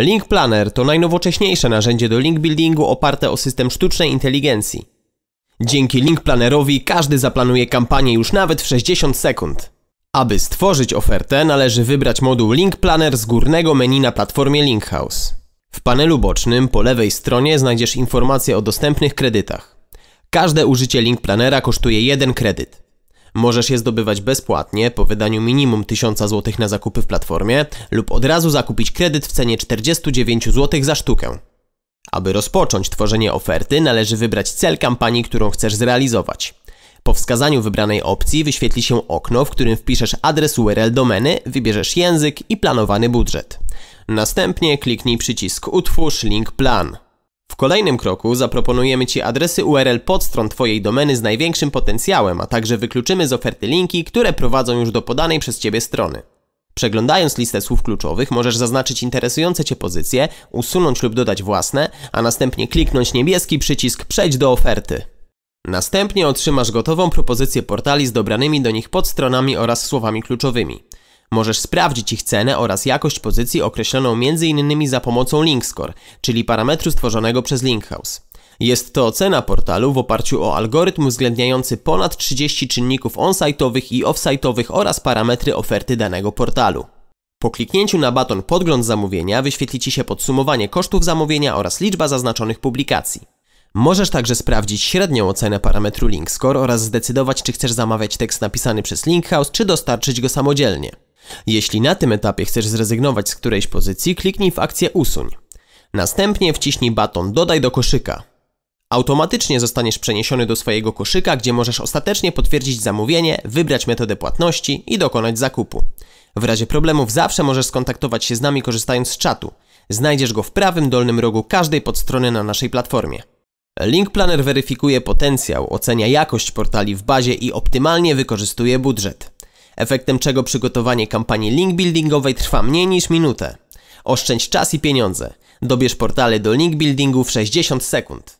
Link Planner to najnowocześniejsze narzędzie do link buildingu oparte o system sztucznej inteligencji. Dzięki Link Plannerowi każdy zaplanuje kampanię już nawet w 60 sekund. Aby stworzyć ofertę, należy wybrać moduł Link Planner z górnego menu na platformie Linkhouse. W panelu bocznym po lewej stronie znajdziesz informacje o dostępnych kredytach. Każde użycie Link Plannera kosztuje jeden kredyt. Możesz je zdobywać bezpłatnie po wydaniu minimum 1000 zł na zakupy w platformie lub od razu zakupić kredyt w cenie 49 zł za sztukę. Aby rozpocząć tworzenie oferty, należy wybrać cel kampanii, którą chcesz zrealizować. Po wskazaniu wybranej opcji wyświetli się okno, w którym wpiszesz adres URL domeny, wybierzesz język i planowany budżet. Następnie kliknij przycisk Utwórz link plan kolejnym kroku zaproponujemy Ci adresy URL podstron Twojej domeny z największym potencjałem, a także wykluczymy z oferty linki, które prowadzą już do podanej przez Ciebie strony. Przeglądając listę słów kluczowych możesz zaznaczyć interesujące Cię pozycje, usunąć lub dodać własne, a następnie kliknąć niebieski przycisk Przejdź do oferty. Następnie otrzymasz gotową propozycję portali z dobranymi do nich podstronami oraz słowami kluczowymi. Możesz sprawdzić ich cenę oraz jakość pozycji określoną m.in. za pomocą LinkScore, czyli parametru stworzonego przez Linkhouse. Jest to ocena portalu w oparciu o algorytm uwzględniający ponad 30 czynników on-site'owych i off-site'owych oraz parametry oferty danego portalu. Po kliknięciu na baton Podgląd zamówienia wyświetli Ci się podsumowanie kosztów zamówienia oraz liczba zaznaczonych publikacji. Możesz także sprawdzić średnią ocenę parametru LinkScore oraz zdecydować, czy chcesz zamawiać tekst napisany przez Linkhouse, czy dostarczyć go samodzielnie. Jeśli na tym etapie chcesz zrezygnować z którejś pozycji, kliknij w akcję Usuń. Następnie wciśnij baton Dodaj do koszyka. Automatycznie zostaniesz przeniesiony do swojego koszyka, gdzie możesz ostatecznie potwierdzić zamówienie, wybrać metodę płatności i dokonać zakupu. W razie problemów zawsze możesz skontaktować się z nami korzystając z czatu. Znajdziesz go w prawym dolnym rogu każdej podstrony na naszej platformie. Link Planner weryfikuje potencjał, ocenia jakość portali w bazie i optymalnie wykorzystuje budżet efektem czego przygotowanie kampanii link buildingowej trwa mniej niż minutę. Oszczędź czas i pieniądze. Dobierz portale do link buildingu w 60 sekund.